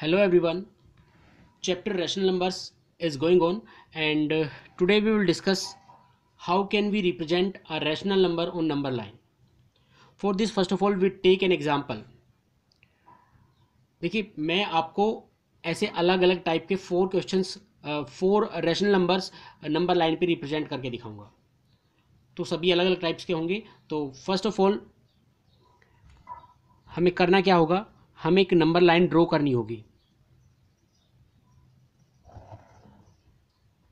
Hello everyone chapter rational numbers is going on and today we will discuss how can we represent a rational number on number line for this first of all we take an example देखिए मैं आपको ऐसे अलग अलग type के four questions for rational numbers number line पे represent करके दिखाऊंगा तो सभी अलग अलग टाइप्स के होंगे तो फर्स्ट ऑफ ऑल हमें करना क्या होगा हमें एक नंबर लाइन ड्रॉ करनी होगी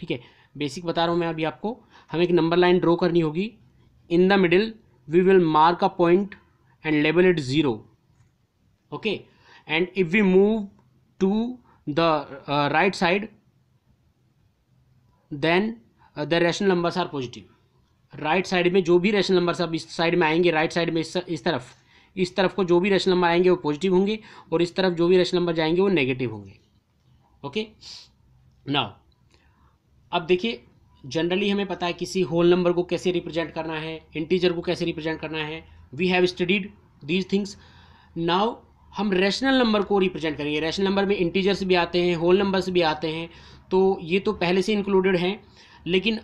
ठीक है बेसिक बता रहा हूँ मैं अभी आपको हमें एक नंबर लाइन ड्रॉ करनी होगी in the middle we will mark a point and label it zero okay and if we move to the right side then the rational numbers are positive right side में जो भी rational numbers अब इस side में आएंगे right right side में इस, इस तरफ इस तरफ को जो भी रेशन नंबर आएंगे वो पॉजिटिव होंगे और इस तरफ जो भी रेशन नंबर जाएंगे वो नेगेटिव होंगे ओके नाउ अब देखिए जनरली हमें पता है किसी होल नंबर को कैसे रिप्रेजेंट करना है इंटीजर को कैसे रिप्रेजेंट करना है we have studied these things now हम रैशनल नंबर को रिप्रेजेंट करेंगे रैशनल नंबर में इंटीजर्स भी आते हैं होल नंबर्स भी आते हैं तो ये तो पहले से इंक्लूडेड हैं लेकिन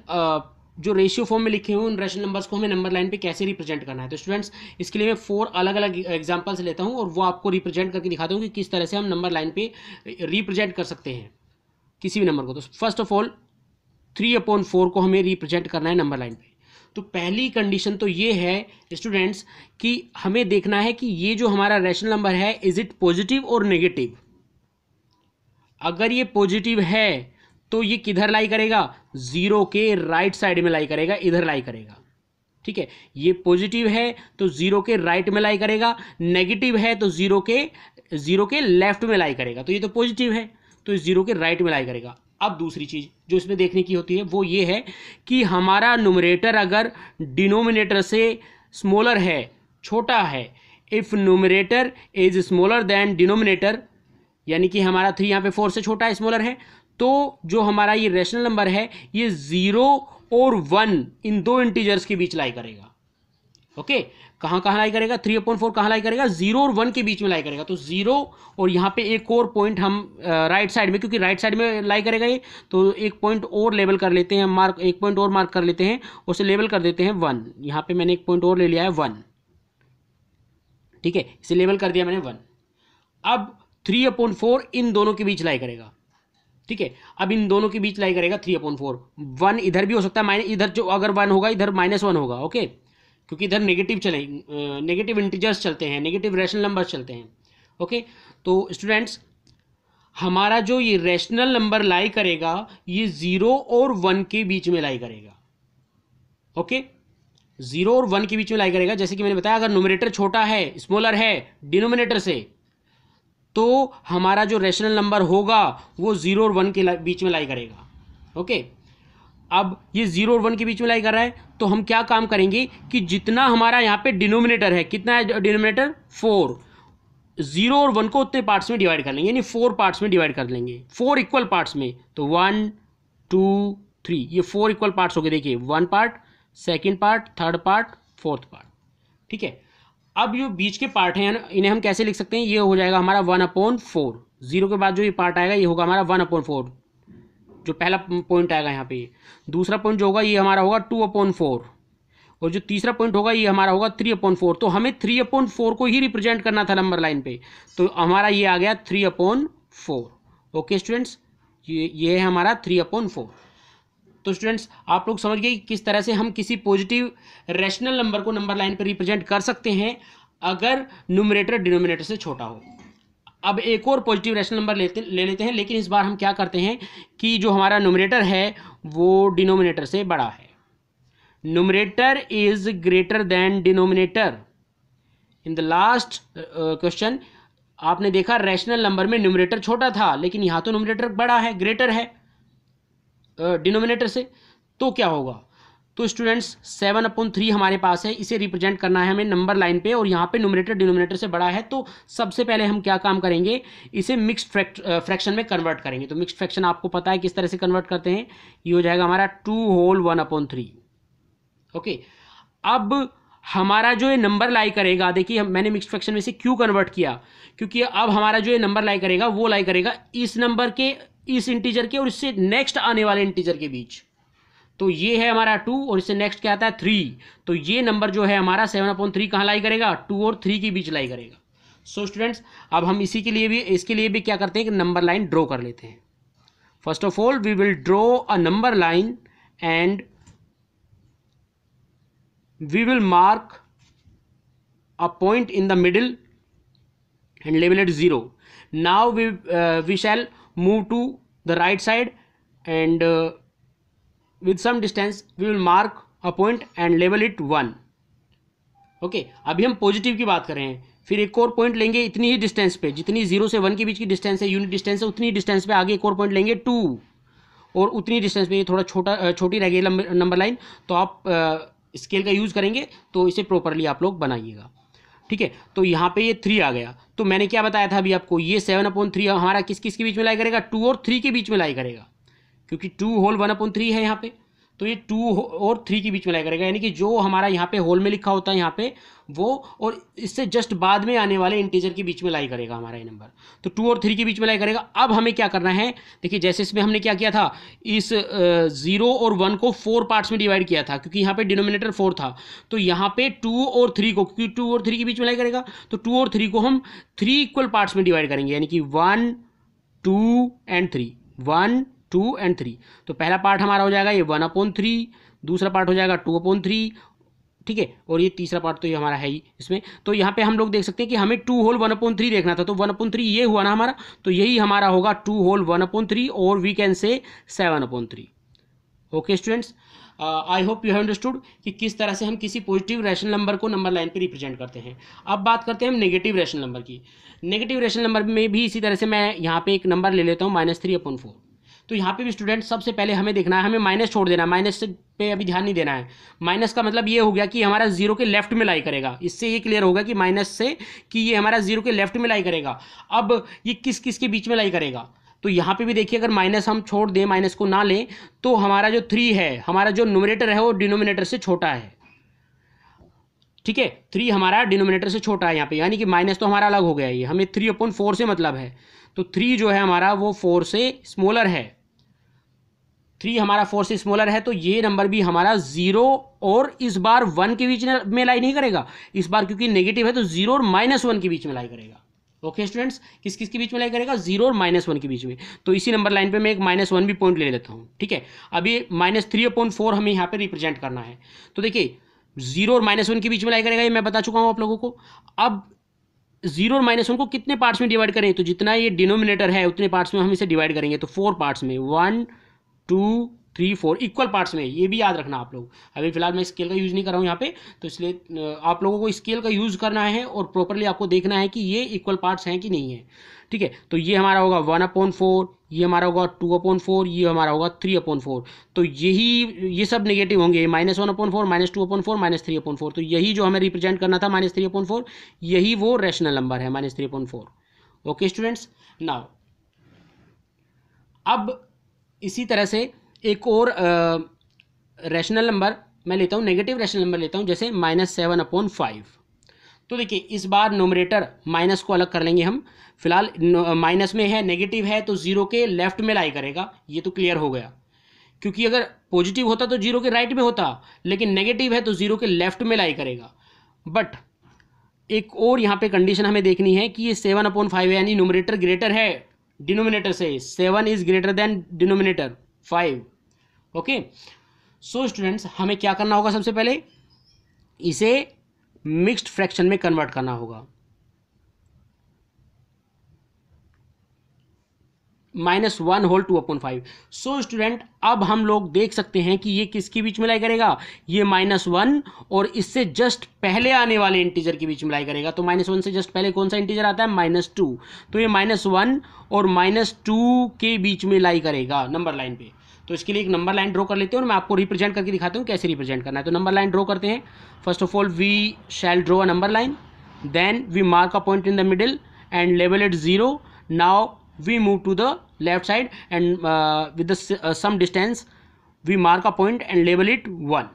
जो रेशियो फॉर्म में लिखे हुए उन रेशन नंबर्स को हमें नंबर लाइन पे कैसे रिप्रेजेंट करना है तो स्टूडेंट्स इसके लिए मैं फोर अलग अलग एग्जांपल्स लेता हूँ और वो आपको रिप्रेजेंट करके दिखाता हूँ कि किस तरह से हम नंबर लाइन पे रिप्रेजेंट कर सकते हैं किसी भी नंबर को तो first of all three upon four को हमें रिप्रेजेंट करना है नंबर लाइन पर तो पहली कंडीशन तो ये है स्टूडेंट्स कि हमें देखना है कि ये जो हमारा रैशनल नंबर है इज़ इट पॉजिटिव और नेगेटिव अगर ये पॉजिटिव है तो ये किधर लाई करेगा जीरो के राइट साइड में लाई करेगा इधर लाई करेगा ठीक है ये पॉजिटिव है तो जीरो के राइट में लाई करेगा नेगेटिव है तो जीरो के जीरो के लेफ्ट में लाई करेगा तो ये तो पॉजिटिव है तो जीरो के राइट में लाई करेगा अब दूसरी चीज़ जो इसमें देखने की होती है वो ये है कि हमारा नुमरेटर अगर डिनोमिनेटर से स्मॉलर है छोटा है if numerator is smaller than denominator यानी कि हमारा थ्री यहाँ पे फोर से छोटा स्मॉलर है तो जो हमारा ये रेशनल नंबर है ये ज़ीरो और वन इन दो इंटीजर्स के बीच लाई करेगा ओके कहाँ कहाँ लाई करेगा थ्री अपॉइंट फोर कहाँ लाई करेगा जीरो और वन के बीच में लाई करेगा तो जीरो और यहाँ पे एक और पॉइंट हम राइट साइड में क्योंकि राइट साइड में लाई करेगा ये तो एक पॉइंट और लेबल कर लेते हैं मार्क एक पॉइंट और मार्क कर लेते हैं उसे लेबल कर देते हैं वन यहाँ पे मैंने एक पॉइंट और ले लिया है वन ठीक है इसे लेबल कर दिया मैंने वन अब थ्री अपॉइंट फोर इन दोनों के बीच लाई करेगा ठीक है अब इन दोनों के बीच लाई करेगा थ्री अपॉन फोर वन इधर भी हो सकता है माइनस इधर जो अगर वन होगा इधर माइनस वन होगा ओके क्योंकि इधर नेगेटिव चले नेगेटिव इंटीजर्स चलते हैं नेगेटिव रैशनल नंबर्स चलते हैं ओके तो स्टूडेंट्स हमारा जो ये रैशनल नंबर लाई करेगा ये ज़ीरो और वन के बीच में लाई करेगा ओके ज़ीरो और वन के बीच में लाई करेगा जैसे कि मैंने बताया अगर नोमिनेटर छोटा है स्मॉलर है डिनोमिनेटर से तो हमारा जो रेशनल नंबर होगा वो ज़ीरो और वन के बीच में लाई करेगा ओके अब ये ज़ीरो और वन के बीच में लाई कर रहा है तो हम क्या काम करेंगे कि जितना हमारा यहाँ पे डिनोमिनेटर है कितना है डिनोमिनेटर फोर ज़ीरो और वन को उतने पार्ट्स में डिवाइड कर लेंगे यानी फोर पार्ट्स में डिवाइड कर लेंगे फोर इक्वल पार्ट्स में तो वन टू थ्री ये फोर इक्वल पार्ट्स हो गए देखिए one part second part third part fourth part ठीक है अब जो बीच के पार्ट हैं इन्हें हम कैसे लिख सकते हैं ये हो जाएगा हमारा वन अपॉन फोर जीरो के बाद जो ये पार्ट आएगा ये होगा हमारा वन अपॉन फोर जो पहला पॉइंट आएगा यहाँ पे दूसरा पॉइंट जो होगा ये हमारा होगा टू अपॉन फोर और जो तीसरा पॉइंट होगा ये हमारा होगा थ्री अपॉन फोर तो हमें थ्री अपॉन फोर को ही रिप्रेजेंट करना था नंबर लाइन पे तो हमारा ये आ गया three upon four okay students ये ये है हमारा थ्री अपॉन फोर तो स्टूडेंट्स आप लोग समझ गए कि किस तरह से हम किसी पॉजिटिव रैशनल नंबर को नंबर लाइन पर रिप्रेजेंट कर सकते हैं अगर नुमरेटर डिनोमिनेटर से छोटा हो अब एक और पॉजिटिव रैशनल नंबर लेते ले लेते हैं लेकिन इस बार हम क्या करते हैं कि जो हमारा नोमिनेटर है वो डिनोमिनेटर से बड़ा है numerator is greater than denominator in the last question आपने देखा रैशनल नंबर में न्यूमरेटर छोटा था लेकिन यहाँ तो न्यूमरेटर बड़ा है ग्रेटर है डिनोमिनेटर से तो क्या होगा तो स्टूडेंट्स सेवन अपॉन थ्री हमारे पास है इसे रिप्रेजेंट करना है हमें नंबर लाइन पे और यहाँ पे नोमिनेटर डिनोमिनेटर से बड़ा है तो सबसे पहले हम क्या काम करेंगे इसे मिक्स फ्रैक्शन में कन्वर्ट करेंगे तो मिक्स फ्रैक्शन आपको पता है किस तरह से कन्वर्ट करते हैं ये हो जाएगा हमारा two whole one upon three okay अब हमारा जो ये नंबर लाई करेगा देखिए मैंने मिक्स फ्रैक्शन में से क्यों कन्वर्ट किया क्योंकि अब हमारा जो ये नंबर लाई करेगा वो लाई करेगा इस नंबर के इस इंटीजर के और इससे नेक्स्ट आने वाले इंटीजर के बीच तो ये है हमारा टू और इससे नेक्स्ट क्या आता है थ्री तो ये नंबर जो है हमारा सेवन अपॉन थ्री कहाँ लाई करेगा टू और थ्री के बीच लाई करेगा सो so स्टूडेंट्स अब हम इसी के लिए भी इसके लिए भी क्या करते हैं कि नंबर लाइन ड्रॉ कर लेते हैं first of all we will draw a number line and we will mark a point in the middle and लेवल at zero now we we shall move to the right side and uh, with some distance we will mark a point and label it one okay okay, अभी हम positive की बात कर रहे हैं फिर एक और पॉइंट लेंगे इतनी ही डिस्टेंस पे जितनी जीरो से वन के बीच की डिस्टेंस है यूनिट डिस्टेंस है उतनी डिस्टेंस पे आगे एक और पॉइंट लेंगे टू और उतनी डिस्टेंस पे ये थोड़ा छोटा छोटी रह गई नंबर लाइन तो आप आ, स्केल का यूज़ करेंगे तो इसे प्रॉपरली आप लोग बनाइएगा ठीक है तो यहाँ पे ये थ्री आ गया तो मैंने क्या बताया था अभी आपको ये सेवन अपॉन थ्री हमारा किस किस के बीच में लाई करेगा टू और थ्री के बीच में लाई करेगा क्योंकि two whole one upon three है यहाँ पे तो ये टू और थ्री के बीच में लाया करेगा यानी कि जो हमारा यहाँ पे होल में लिखा होता है यहाँ पे वो और इससे जस्ट बाद में आने वाले इंटीजर के बीच में लाई करेगा हमारा ये नंबर तो टू और थ्री के बीच में लाई करेगा अब हमें क्या करना है देखिए जैसे इसमें हमने क्या किया था इस ज़ीरो और वन को फोर पार्ट्स में डिवाइड किया था क्योंकि यहाँ पे डिनोमिनेटर फोर था तो यहाँ पे टू और थ्री को क्योंकि टू और थ्री के बीच में लाई करेगा तो टू और थ्री को हम थ्री इक्वल पार्ट्स में डिवाइड करेंगे यानी कि one two and three one two and three तो पहला पार्ट हमारा हो जाएगा ये वन अपॉन थ्री दूसरा पार्ट हो जाएगा टू अपॉन थ्री ठीक है और ये तीसरा पार्ट तो ये हमारा है ही इसमें तो यहाँ पे हम लोग देख सकते हैं कि हमें two whole one upon three देखना था तो वन अपॉइंट थ्री ये हुआ ना हमारा तो यही हमारा होगा two whole one upon three और we can say seven upon three okay students I hope you have understood कि किस तरह से हम किसी पॉजिटिव रेशन नंबर को नंबर लाइन पे रिप्रेजेंट करते हैं अब बात करते हैं हम नेगेटिव रैशनल नंबर की नेगेटिव रेशन नंबर में भी इसी तरह से मैं यहाँ पे एक नंबर ले लेता हूँ माइनस थ्री अपॉइंट फोर तो यहाँ पे भी स्टूडेंट सबसे पहले हमें देखना है हमें माइनस छोड़ देना है माइनस पे अभी ध्यान नहीं देना है माइनस का मतलब ये हो गया कि हमारा जीरो के लेफ्ट में लाई करेगा इससे ये क्लियर होगा कि माइनस से कि ये हमारा जीरो के लेफ्ट में लाई करेगा अब ये किस किस के बीच में लाई करेगा तो यहाँ पे भी देखिए अगर माइनस हम छोड़ दें माइनस को ना लें तो हमारा जो थ्री है हमारा जो नोमिनेटर है वो डिनोमिनेटर से छोटा है ठीक है थ्री हमारा डिनोमिनेटर से छोटा है यहाँ पे यानी कि माइनस तो हमारा अलग हो गया ये हमें थ्री अपॉन फोर से मतलब है तो थ्री जो है हमारा वो फोर से स्मॉलर है थ्री हमारा फोर से स्मॉलर है तो ये नंबर भी हमारा जीरो और इस बार वन के बीच में लाई नहीं करेगा इस बार क्योंकि नेगेटिव है तो जीरो और माइनस वन के बीच में लाई करेगा ओके स्टूडेंट्स किस किस के बीच में लाई करेगा जीरो और माइनस वन के बीच में तो इसी नंबर लाइन पे मैं एक माइनस वन भी पॉइंट ले लेता हूँ ठीक है अभी माइनस थ्री पॉइंट फोर हमें यहाँ पे रिप्रेजेंट करना है तो देखिए जीरो और माइनस वन के बीच में लाई करेगा ये मैं बता चुका हूँ आप लोगों को अब जीरो और माइनस वन को कितने पार्ट्स में डिवाइड करें तो जितना ये डिनोमिनेटर है उतने पार्ट्स में हम इसे डिवाइड करेंगे तो फोर पार्ट्स में one two three four equal parts में ये भी याद रखना आप लोग अभी फिलहाल मैं स्केल का यूज़ नहीं कर रहा हूँ यहाँ पे तो इसलिए आप लोगों को स्केल का यूज़ करना है और प्रॉपरली आपको देखना है कि ये इक्वल पार्ट्स हैं कि नहीं है ठीक है तो ये हमारा होगा वन अपॉन फोर ये हमारा होगा टू अपॉन फोर ये हमारा होगा थ्री अपॉन फोर तो यही ये सब नेगेटिव होंगे minus one upon four minus two upon four minus three upon four तो यही जो हमें रिप्रेजेंट करना था माइनस थ्री अपॉन फोर यही वो रेशनल नंबर है minus three upon four okay students now अब इसी तरह से एक और रैशनल नंबर मैं लेता हूँ नेगेटिव रैशनल नंबर लेता हूँ जैसे माइनस सेवन अपॉन फाइव तो देखिए इस बार नोमरेटर माइनस को अलग कर लेंगे हम फिलहाल माइनस में है नेगेटिव है तो जीरो के लेफ्ट में लाई करेगा ये तो क्लियर हो गया क्योंकि अगर पॉजिटिव होता तो जीरो के राइट में होता लेकिन नेगेटिव है तो जीरो के लेफ्ट में लाई करेगा बट एक और यहाँ पे कंडीशन हमें देखनी है कि ये सेवन अपॉन फाइव यानी नोमरेटर ग्रेटर है डिनोमिनेटर से seven is greater than denominator five okay so students हमें क्या करना होगा सबसे पहले इसे मिक्स्ड फ्रैक्शन में कन्वर्ट करना होगा minus one whole two upon five so student अब हम लोग देख सकते हैं कि ये किसके बीच मिलाई करेगा ये माइनस वन और इससे जस्ट पहले आने वाले इंटीजर के बीच मिलाई करेगा तो माइनस वन से जस्ट पहले कौन सा इंटीजर आता है माइनस टू तो ये माइनस वन और माइनस टू के बीच में लाई करेगा नंबर लाइन पे तो इसके लिए एक नंबर लाइन ड्रॉ कर लेते हैं और मैं आपको रिप्रेजेंट करके दिखाता हूँ कैसे रिप्रेजेंट करना है तो नंबर लाइन ड्रॉ करते हैं first of all we shall draw a number line then we mark a point in the middle and लेवल it zero now we move to the left side and uh, with the uh, some distance we mark a point and label it one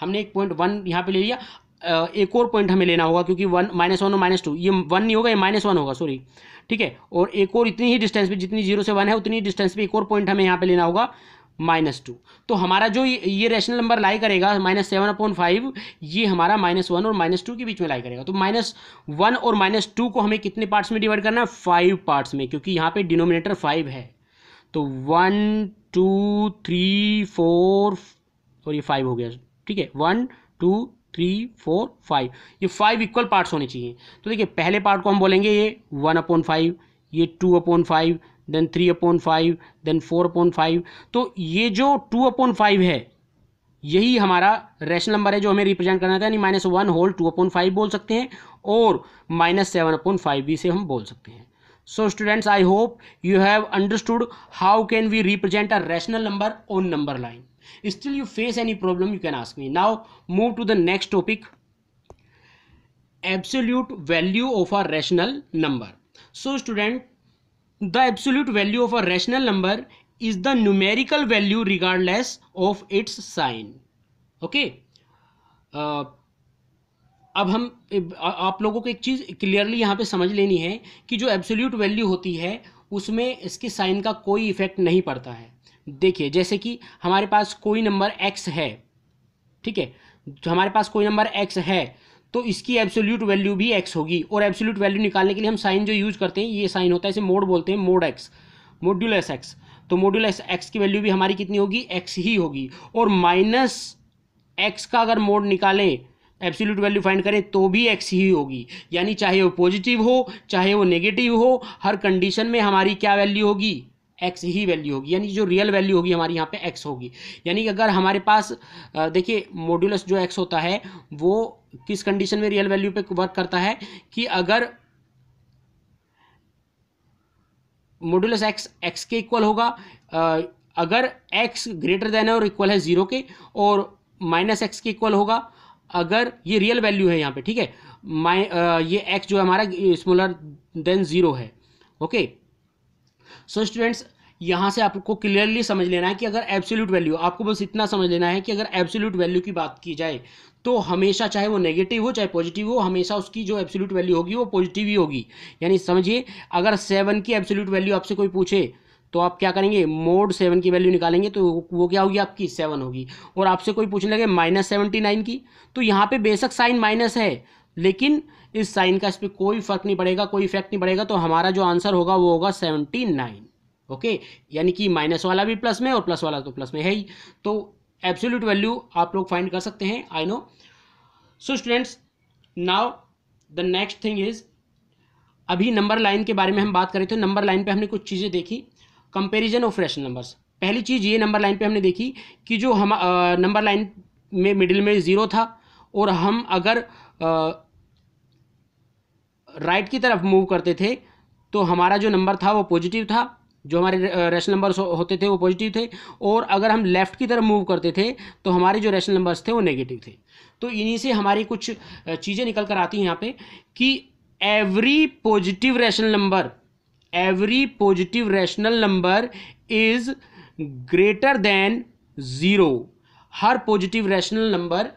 हमने एक point one यहाँ पे ले लिया uh, एक और point हमें लेना होगा क्योंकि वन माइनस वन और माइनस टू ये वन नहीं होगा ये माइनस वन होगा सॉरी ठीक है और एक और इतनी ही डिस्टेंस पे जितनी जीरो से वन है उतनी डिस्टेंस पे एक और पॉइंट हमें यहाँ पे लेना होगा माइनस टू तो हमारा जो ये, रेशनल नंबर लाई करेगा माइनस सेवन अपॉन फाइव ये हमारा माइनस वन और माइनस टू के बीच में लाई करेगा तो माइनस वन और माइनस टू को हमें कितने पार्ट्स में डिवाइड करना है फाइव पार्ट्स में क्योंकि यहाँ पे डिनोमिनेटर फाइव है तो वन टू थ्री फोर और ये फाइव हो गया ठीक है one two three four five ये फाइव इक्वल पार्ट्स होने चाहिए तो देखिए पहले पार्ट को हम बोलेंगे ये वन अपॉन फाइव ये two upon five then three upon five then four upon five तो ये जो टू अपॉइंट फाइव है यही हमारा रेशनल नंबर है जो हमें रिप्रेजेंट करना था यानी minus one whole two upon five बोल सकते हैं और माइनस सेवन अपॉइंट फाइव भी से हम बोल सकते हैं so students I hope you have understood how can we represent a rational number on number line still you face any problem you can ask me now move to the next topic absolute value of a rational number so student the absolute value of a rational number is the numerical value regardless of its sign okay अब हम आप लोगों को एक चीज़ clearly यहाँ पे समझ लेनी है कि जो एब्सोल्यूट वैल्यू होती है उसमें इसके साइन का कोई इफेक्ट नहीं पड़ता है देखिए जैसे कि हमारे पास कोई नंबर एक्स है ठीक है तो हमारे पास कोई नंबर एक्स है तो इसकी एब्सोल्यूट वैल्यू भी एक्स होगी और एब्सोल्यूट वैल्यू निकालने के लिए हम साइन जो यूज करते हैं ये साइन होता है इसे मोड बोलते हैं मोड एक्स मोड्यूलस एक्स तो मोड्यूलस एक्स की वैल्यू भी हमारी कितनी होगी एक्स ही होगी और माइनस एक्स का अगर मोड निकालें एब्सोल्यूट वैल्यू फाइंड करें तो भी एक्स ही होगी यानी चाहे वो पॉजिटिव हो चाहे वो नेगेटिव हो हर कंडीशन में हमारी क्या वैल्यू होगी एक्स ही वैल्यू होगी यानी जो रियल वैल्यू होगी हमारी यहाँ पे एक्स होगी यानी कि अगर हमारे पास देखिए मॉड्यूलस जो एक्स होता है वो किस कंडीशन में रियल वैल्यू पे वर्क करता है कि अगर मॉड्यूलस एक्स एक्स के इक्वल होगा अगर एक्स ग्रेटर देन है और इक्वल है ज़ीरो के और माइनस एक्स के इक्वल होगा अगर ये रियल वैल्यू है यहाँ पे ठीक है माइ ये एक्स जो है हमारा स्मॉलर देन ज़ीरो है ओके okay? सो स्टूडेंट्स यहाँ से आपको क्लियरली समझ लेना है कि अगर एब्सोल्यूट वैल्यू आपको बस इतना समझ लेना है कि अगर एब्सोल्यूट वैल्यू की बात की जाए तो हमेशा चाहे वो नेगेटिव हो चाहे पॉजिटिव हो हमेशा उसकी जो एब्सोल्यूट वैल्यू होगी वो पॉजिटिव ही होगी यानी समझिए अगर सेवन की एब्सोल्यूट वैल्यू आपसे कोई पूछे तो आप क्या करेंगे मोड सेवन की वैल्यू निकालेंगे तो वो क्या होगी आपकी सेवन होगी और आपसे कोई पूछने लगे माइनस सेवेंटी नाइन की तो यहाँ पे बेशक साइन माइनस है लेकिन इस साइन का इस पर कोई फर्क नहीं पड़ेगा कोई इफेक्ट नहीं पड़ेगा तो हमारा जो आंसर होगा वो होगा सेवेंटी नाइन ओके यानी कि माइनस वाला भी प्लस में और प्लस वाला तो प्लस में है ही तो एब्सोल्यूट वैल्यू आप लोग फाइंड कर सकते हैं I know so students now the next thing is अभी नंबर लाइन के बारे में हम बात करें तो नंबर लाइन पर हमने कुछ चीज़ें देखी कंपेरिजन ऑफ रेशन नंबर्स पहली चीज़ ये नंबर लाइन पर हमने देखी कि जो हम नंबर लाइन में मिडिल में ज़ीरो था और हम अगर राइट की तरफ मूव करते थे तो हमारा जो नंबर था वो पॉजिटिव था जो हमारे रेशनल नंबर्स होते थे वो पॉजिटिव थे और अगर हम लेफ़्ट की तरफ मूव करते थे तो हमारे जो रेशनल नंबर्स थे वो नेगेटिव थे तो इन्हीं से हमारी कुछ चीज़ें निकल कर आती हैं यहाँ पे कि every positive rational number every positive rational number is greater than zero हर पॉजिटिव रेशनल नंबर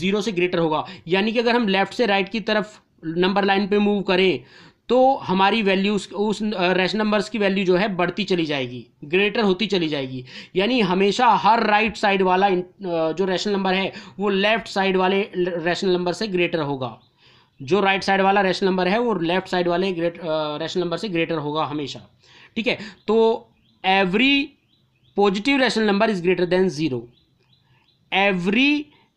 ज़ीरो से ग्रेटर होगा यानी कि अगर हम लेफ़्ट से राइट right की तरफ नंबर लाइन पे मूव करें तो हमारी वैल्यूज उस रेश नंबर्स की वैल्यू जो है बढ़ती चली जाएगी ग्रेटर होती चली जाएगी यानी हमेशा हर राइट साइड वाला जो रेशनल नंबर है वो लेफ्ट साइड वाले रेशनल नंबर से ग्रेटर होगा जो राइट साइड वाला रेशनल नंबर है वो लेफ्ट साइड वाले ग्रेट रेशनल नंबर से ग्रेटर होगा हमेशा ठीक है तो every positive rational number is greater than zero every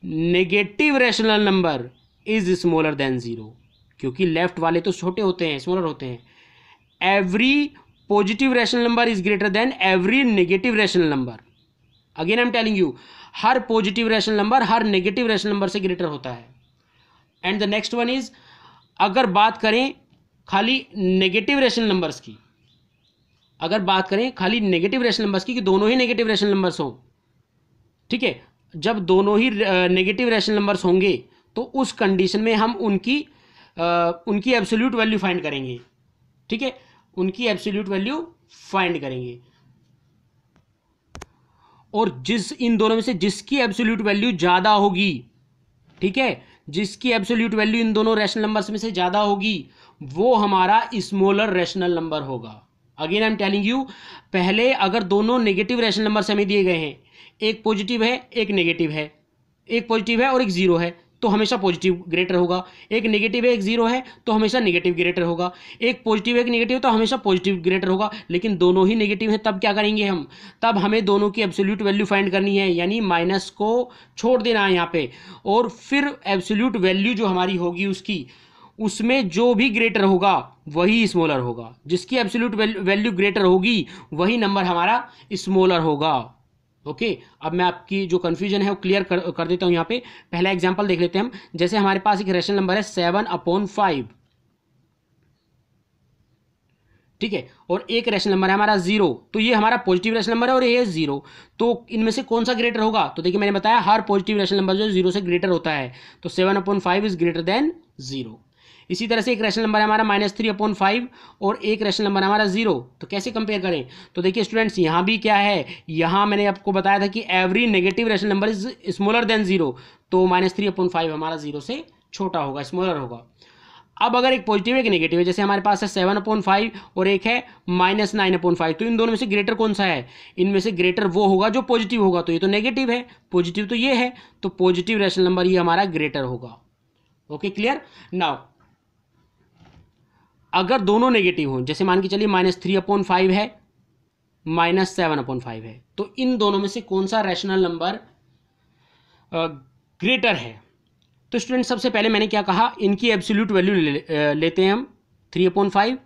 negative rational number is smaller than zero क्योंकि लेफ्ट वाले तो छोटे होते हैं स्मॉलर होते हैं every positive rational number is greater than every negative rational number again I am telling you हर positive rational number हर नेगेटिव रैशनल नंबर से ग्रेटर होता है and the next one is अगर बात करें खाली नेगेटिव रैशनल नंबर्स की अगर बात करें खाली नेगेटिव रैशनल नंबर्स की कि दोनों ही नेगेटिव रैशनल नंबर्स हों ठीक है जब दोनों ही नेगेटिव रैशनल नंबर्स होंगे तो उस कंडीशन में हम उनकी उनकी एब्सोल्यूट वैल्यू फाइंड करेंगे ठीक है उनकी एब्सोल्यूट वैल्यू फाइंड करेंगे और जिस इन दोनों में से जिसकी एब्सोल्यूट वैल्यू ज़्यादा होगी ठीक है जिसकी एब्सोल्यूट वैल्यू इन दोनों रैशनल नंबर्स में से ज़्यादा होगी वो हमारा स्मॉलर रैशनल नंबर होगा again I am telling you पहले अगर दोनों नेगेटिव रैशनल नंबर्स हमें दिए गए हैं एक पॉजिटिव है एक नेगेटिव है एक पॉजिटिव है और एक ज़ीरो है तो हमेशा पॉजिटिव ग्रेटर होगा एक नेगेटिव है एक जीरो है तो हमेशा नेगेटिव ग्रेटर होगा एक पॉजिटिव एक नेगेटिव तो हमेशा पॉजिटिव ग्रेटर होगा लेकिन दोनों ही नेगेटिव है तब क्या करेंगे हम तब हमें दोनों की एब्सोल्यूट वैल्यू फाइंड करनी है यानी माइनस को छोड़ देना है यहाँ पे और फिर एब्सोल्यूट वैल्यू जो हमारी होगी उसकी उसमें जो भी ग्रेटर होगा वही स्मॉलर होगा जिसकी एब्सोल्यूट वैल्यू ग्रेटर होगी वही नंबर हमारा स्मॉलर होगा ओके okay, अब मैं आपकी जो कन्फ्यूजन है वो क्लियर कर, कर देता हूँ यहाँ पे पहला एग्जांपल देख लेते हैं हम जैसे हमारे पास एक रेशनल नंबर है सेवन अपॉन फाइव ठीक है और एक रेशनल नंबर है हमारा जीरो तो ये हमारा पॉजिटिव रेशनल नंबर है और ये जीरो तो इनमें से कौन सा ग्रेटर होगा तो देखिए मैंने बताया हर पॉजिटिव रेशनल नंबर जो जीरो से ग्रेटर होता है तो seven upon five is greater than zero इसी तरह से एक रेशनल नंबर है हमारा माइनस थ्री अपॉन फाइव और एक रेशनल नंबर हमारा जीरो तो कैसे कंपेयर करें तो देखिए स्टूडेंट्स यहाँ भी क्या है यहाँ मैंने आपको बताया था कि every negative rational number is smaller than zero तो माइनस थ्री अपॉन फाइव हमारा जीरो से छोटा होगा स्मॉलर होगा अब अगर एक पॉजिटिव एक नेगेटिव है जैसे हमारे पास है सेवन अपॉइंट फाइव और एक है माइनस नाइन अपॉन फाइव तो इन दोनों में से ग्रेटर कौन सा है इनमें से ग्रेटर वो होगा जो पॉजिटिव होगा तो ये तो नेगेटिव है पॉजिटिव तो ये है तो पॉजिटिव रेशनल नंबर ये हमारा ग्रेटर होगा ओके क्लियर नाउ अगर दोनों नेगेटिव हों जैसे मान के चलिए माइनस थ्री अपॉन फाइव है माइनस सेवन अपॉन फाइव है तो इन दोनों में से कौन सा रैशनल नंबर ग्रेटर है तो स्टूडेंट सबसे पहले मैंने क्या कहा इनकी एब्सोल्यूट वैल्यू ले, लेते हैं हम three upon five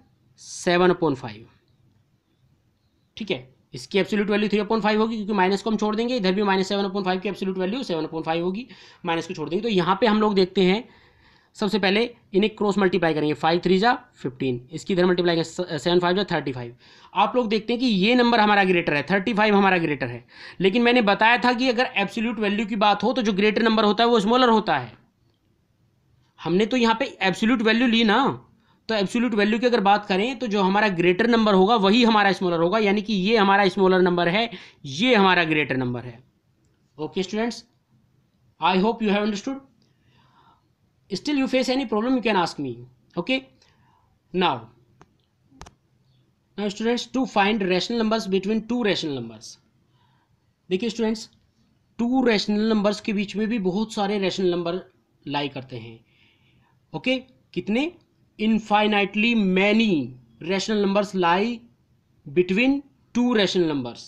seven upon five ठीक है इसकी absolute value three upon five होगी क्योंकि माइनस को हम छोड़ देंगे इधर भी माइनस सेवन अपॉइंट फाइव की absolute value seven upon five होगी माइनस को छोड़ देंगे तो यहाँ पे हम लोग देखते हैं सबसे पहले इन्हें क्रॉस मल्टीप्लाई करेंगे फाइव थ्री जा फिफ्टीन इसकी इधर मल्टीप्लाई करेंगे सेवन फाइव जा थर्टी फाइव आप लोग देखते हैं कि ये नंबर हमारा ग्रेटर है थर्टी फाइव हमारा ग्रेटर है लेकिन मैंने बताया था कि अगर एब्सोल्यूट वैल्यू की बात हो तो जो ग्रेटर नंबर होता है वो स्मॉलर होता है हमने तो यहाँ पर एब्सोल्यूट वैल्यू ली ना तो एब्सोल्यूट वैल्यू की अगर बात करें तो जो हमारा ग्रेटर नंबर होगा वही हमारा स्मॉलर होगा यानी कि ये हमारा स्मॉलर नंबर है ये हमारा ग्रेटर नंबर है okay students I hope you have understood still you face any problem you can ask me okay now now students to find rational numbers between two rational numbers देखिए students two rational numbers के बीच में भी बहुत सारे rational number lie करते हैं okay? कितने infinitely many rational numbers lie between two rational numbers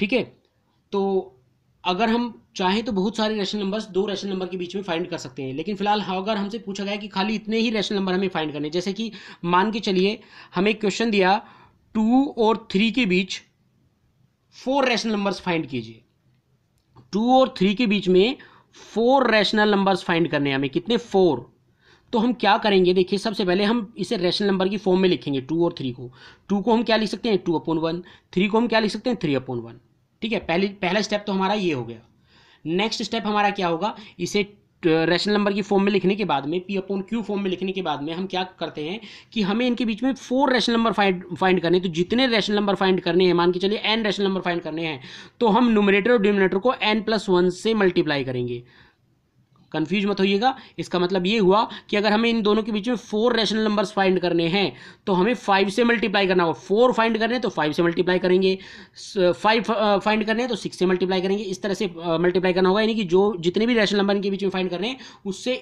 ठीक है तो अगर हम चाहें तो बहुत सारे रेशनल नंबर्स दो रेशन नंबर के बीच में फाइंड कर सकते हैं लेकिन फिलहाल हाँ अगर हमसे पूछा गया कि खाली इतने ही रैशनल नंबर हमें फाइंड करने जैसे कि मान के चलिए हमें क्वेश्चन दिया टू और थ्री के बीच फोर रेशनल नंबर्स फाइंड कीजिए टू और थ्री के बीच में फोर रैशनल नंबर्स फाइंड करने हमें कितने फोर तो हम क्या करेंगे देखिए सबसे पहले हम इसे रेशनल नंबर की फॉर्म में लिखेंगे टू और थ्री को टू को हम क्या लिख सकते हैं टू अपॉन वन थ्री को हम क्या लिख सकते हैं थ्री अपॉन वन ठीक है पहली पहला स्टेप तो हमारा ये हो गया नेक्स्ट स्टेप हमारा क्या होगा इसे रेशनल नंबर की फॉर्म में लिखने के बाद में पी अपॉन क्यू फॉर्म में लिखने के बाद में हम क्या करते हैं कि हमें इनके बीच में four rational number find find करने तो जितने रेशनल नंबर फाइंड करने हैं मान के चलिए एन रेशनल नंबर फाइंड करने हैं तो हम नुमरेटर और डिनोमिनेटर को एन प्लस वन से मल्टीप्लाई करेंगे कन्फ्यूज मत होइएगा इसका मतलब ये हुआ कि अगर हमें इन दोनों के बीच में फोर रैशनल नंबर्स फाइंड करने हैं तो हमें फाइव से मल्टीप्लाई करना होगा फोर फाइंड करने तो फाइव से मल्टीप्लाई करेंगे फाइव फाइंड uh, uh, करने तो सिक्स से मल्टीप्लाई करेंगे इस तरह से मल्टीप्लाई uh, करना होगा यानी कि जो जितने भी रैशनल नंबर इनके बीच में फाइंड करने हैं उससे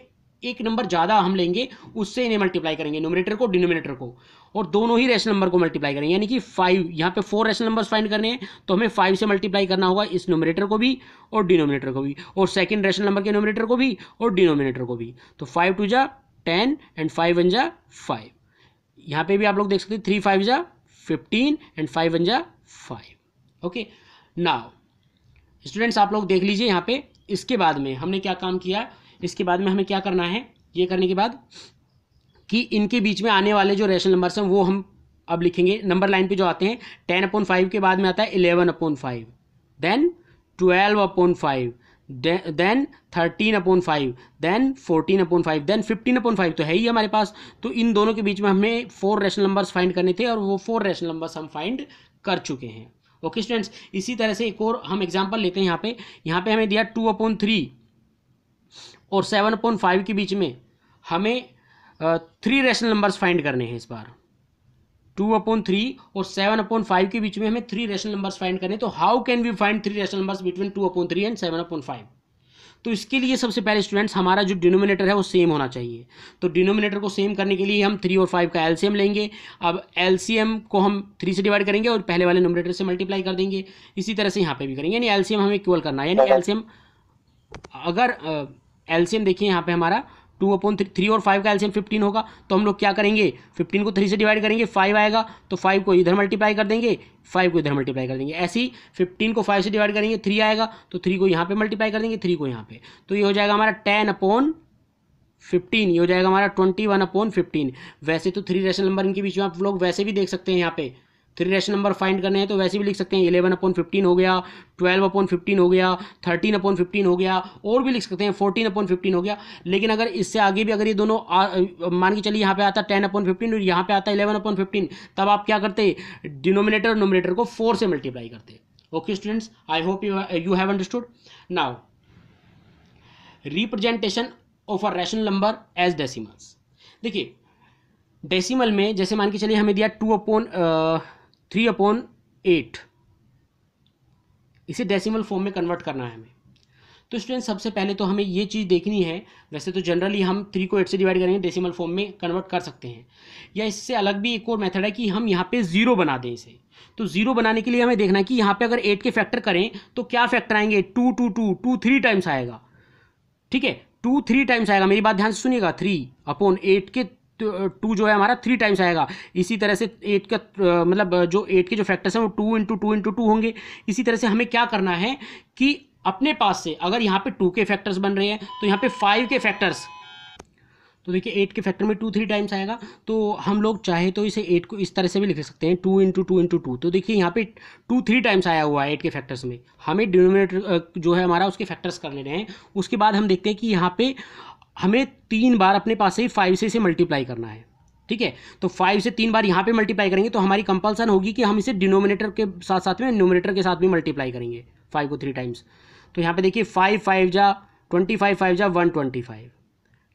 एक नंबर ज़्यादा हम लेंगे उससे इन्हें मल्टीप्लाई करेंगे नोमिनेटर को डिनोमिनेटर को और दोनों ही रेशनल नंबर को मल्टीप्लाई करेंगे यानी कि फाइव यहाँ पे फोर रेशनल नंबर्स फाइंड करने हैं तो हमें फाइव से मल्टीप्लाई करना होगा इस नोमिनेटर को भी और डिनोमिनेटर को भी और सेकेंड रेशनल नंबर के नोमिनेटर को भी और डिनोमिनेटर को भी तो फाइव टू जा टेन एंड फाइव वन जा फाइव यहाँ पे भी आप लोग देख सकते थ्री फाइव जा फिफ्टीन एंड फाइव वन जा फाइव ओके नाव स्टूडेंट्स आप लोग देख लीजिए यहाँ पे इसके बाद में हमने क्या काम किया है इसके बाद में हमें क्या करना है ये करने के बाद कि इनके बीच में आने वाले जो रेशनल नंबर्स हैं वो हम अब लिखेंगे नंबर लाइन पे जो आते हैं टेन अपॉन फाइव के बाद में आता है eleven upon five then twelve upon five then thirteen upon five then fourteen upon five then fifteen upon five तो है ही हमारे पास तो इन दोनों के बीच में हमें फोर रेशनल नंबर्स फाइंड करने थे और वो फोर रेशनल नंबर्स हम फाइंड कर चुके हैं ओके स्टूडेंट्स इसी तरह से एक और हम एग्जाम्पल लेते हैं यहाँ पे यहाँ पे हमें दिया टू अपॉन थ्री और सेवन पॉइंट फाइव के बीच में हमें थ्री रेशनल नंबर्स फाइंड करने हैं इस बार टू अपॉन थ्री और सेवन अपॉन फाइव के बीच में हमें थ्री रेशनल नंबर्स फाइंड करने हैं तो how can we find three rational numbers between two upon three and seven upon five तो इसके लिए सबसे पहले स्टूडेंट्स हमारा जो डिनोमिनेटर है वो सेम होना चाहिए तो डिनोमिनेटर को सेम करने के लिए हम थ्री और फाइव का एलसीएम लेंगे अब एलसीएम को हम थ्री से डिवाइड करेंगे और पहले वाले नोमिनेटर से मल्टीप्लाई कर देंगे इसी तरह से यहाँ पे भी करेंगे यानी एलसीएम हमें इक्वल करना है यानी एलसीएम अगर एल्शियम देखिए यहाँ पे हमारा टू अपॉन थ्री थ्री और फाइव का एल्शियम फिफ्टीन होगा तो हम लोग क्या करेंगे फिफ्टीन को थ्री से डिवाइड करेंगे फाइव आएगा तो फाइव को इधर मल्टीप्लाई कर देंगे फाइव को इधर मल्टीप्लाई कर देंगे ऐसे ही फिफ्टीन को फाइव से डिवाइड करेंगे थ्री आएगा तो थ्री को यहाँ पे मल्टीप्लाई कर देंगे थ्री को यहाँ पे तो ये हो जाएगा हमारा टेन अपॉन फिफ्टीन ये हो जाएगा हमारा ट्वेंटी वन अपॉन फिफ्टीन वैसे तो थ्री रेशनल नंबर इनके बीच में आप लोग वैसे भी देख सकते हैं यहाँ पे थ्री रेशन नंबर फाइंड करने हैं तो वैसे भी लिख सकते हैं इलेवन अपॉन फिफ्टीन हो गया ट्वेल्व अपॉन फिफ्टीन हो गया थर्टीन अपॉन फिफ्टीन हो गया और भी लिख सकते हैं फोर्टीन अपॉन फिफ्टीन हो गया लेकिन अगर इससे आगे भी अगर ये दोनों मान के चलिए यहाँ पे आता टेन अपॉन फिफ्टीन और यहाँ पे आता इलेवन अपॉन फिफ्टीन तब आप क्या करते डिनोमिनेटर और नोमिनेटर को फोर से मल्टीप्लाई करते okay students I hope you you have understood now representation of a rational number as decimals देखिए डेसीमल में जैसे मान के चलिए हमें दिया two upon three upon eight इसे डेसिमल फॉर्म में कन्वर्ट करना है हमें तो स्टूडेंट सबसे पहले तो हमें ये चीज़ देखनी है वैसे तो जनरली हम थ्री को एट से डिवाइड करेंगे डेसिमल फॉर्म में कन्वर्ट कर सकते हैं या इससे अलग भी एक और मेथड है कि हम यहाँ पे ज़ीरो बना दें इसे तो ज़ीरो बनाने के लिए हमें देखना है कि यहाँ पे अगर एट के फैक्टर करें तो क्या फैक्टर आएंगे two two two two three times आएगा ठीक है टू थ्री टाइम्स आएगा मेरी बात ध्यान से सुनिएगा थ्री अपॉन एट के टू जो है हमारा थ्री टाइम्स आएगा इसी तरह से एट का मतलब जो एट के जो फैक्टर्स हैं वो two into two into two होंगे इसी तरह से हमें क्या करना है कि अपने पास से अगर यहाँ पे टू के फैक्टर्स बन रहे हैं तो यहाँ पे फाइव के फैक्टर्स तो देखिए एट के फैक्टर में टू थ्री टाइम्स आएगा तो हम लोग चाहे तो इसे एट को इस तरह से भी लिख सकते हैं two into two into two तो देखिए यहाँ पे टू थ्री टाइम्स आया हुआ है एट के फैक्टर्स में हमें डिनोमिनेटर जो है हमारा उसके फैक्टर्स कर लेने हैं उसके बाद हम देखते हैं कि यहाँ पे हमें तीन बार अपने पास से फाइव से इसे मल्टीप्लाई करना है ठीक है तो फाइव से तीन बार यहाँ पे मल्टीप्लाई करेंगे तो हमारी कंपलसन होगी कि हम इसे डिनोमिनेटर के साथ साथ में नोमिनेटर के साथ भी मल्टीप्लाई करेंगे फाइव को थ्री टाइम्स तो यहाँ पे देखिए फाइव फाइव जा ट्वेंटी फाइव फाइव जा वन ट्वेंटी फाइव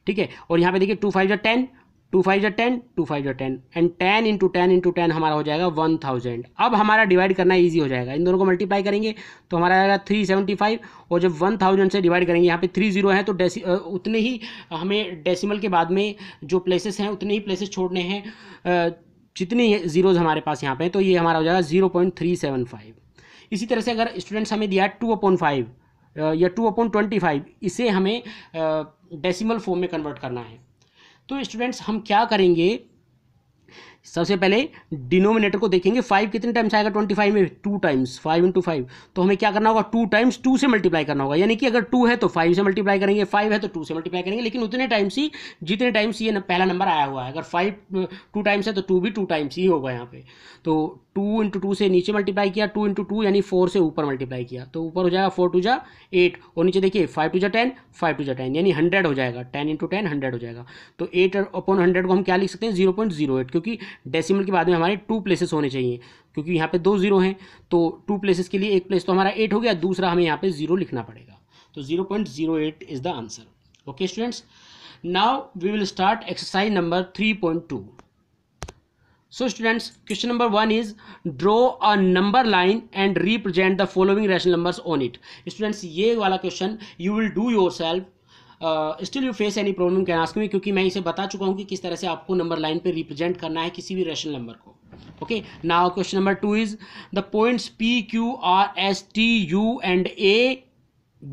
ठीक है और यहाँ पे देखिए टू फाइव जा टेन टू फाइव या टेन टू फाइव या ten and ten into ten into ten हमारा हो जाएगा वन थाउजेंड अब हमारा डिवाइड करना ईजी हो जाएगा इन दोनों को मल्टीप्लाई करेंगे तो हमारा आएगा थ्री सेवेंटी फाइव और जब वन थाउजेंड से डिवाइड करेंगे यहाँ पे थ्री जीरो है तो डेसी उतने ही हमें डेसीमल के बाद में जो प्लेसेस हैं उतने ही प्लेसेस छोड़ने हैं जितने जीरोज़ हमारे पास यहाँ पे तो ये हमारा हो जाएगा zero point three seven five इसी तरह से अगर स्टूडेंट्स हमें दिया टू अपॉइंट फाइव या टू अपॉइंट ट्वेंटी फाइव इसे हमें डेसीमल फॉर्म में कन्वर्ट करना है तो स्टूडेंट्स हम क्या करेंगे सबसे पहले डिनोमिनेटर को देखेंगे फाइव कितने टाइम्स आएगा ट्वेंटी फाइव में two times five into five तो हमें क्या करना होगा टू टाइम्स टू से मल्टीप्लाई करना होगा यानी कि अगर टू है तो फाइव से मल्टीप्लाई करेंगे फाइव है तो टू से मल्टीप्लाई करेंगे लेकिन उतने टाइम्स ही जितने टाइम्स ये पहला नंबर आया हुआ है अगर फाइव टू टाइम्स है तो टू भी टू टाइम्स ही होगा यहाँ पे तो टू इंटू टू से नीचे मल्टीप्लाई किया टू इंटू टू यानी फोर से ऊपर मल्टीप्लाई किया तो ऊपर हो जाएगा फोर टू जा एट और नीचे देखिए फाइव टू जा टेन फाइव टू जा टेन यानी हंड्रेड हो जाएगा टेन इंटू टेन हंड्रेड हो जाएगा तो एट अपॉन हंड्रेड को हम क्या लिख सकते हैं जीरो पॉइंट जीरो एट क्योंकि डेसिमल के बाद में हमारे टू प्लेसेस होने चाहिए क्योंकि यहाँ पे दो जीरो हैं तो टू प्लेसेस के लिए एक प्लेस तो हमारा एट हो गया दूसरा हमें यहाँ पे जीरो लिखना पड़ेगा तो zero point zero eight is the answer okay students now we will start exercise number three point two so students question number one is draw a number line and represent the following rational numbers on it students ये वाला question you will do yourself still you face any problem can ask me क्योंकि मैं इसे बता चुका हूँ कि किस तरह से आपको नंबर लाइन पर रिप्रेजेंट करना है किसी भी रैशनल नंबर को okay now question number two is the points P Q R S T U and A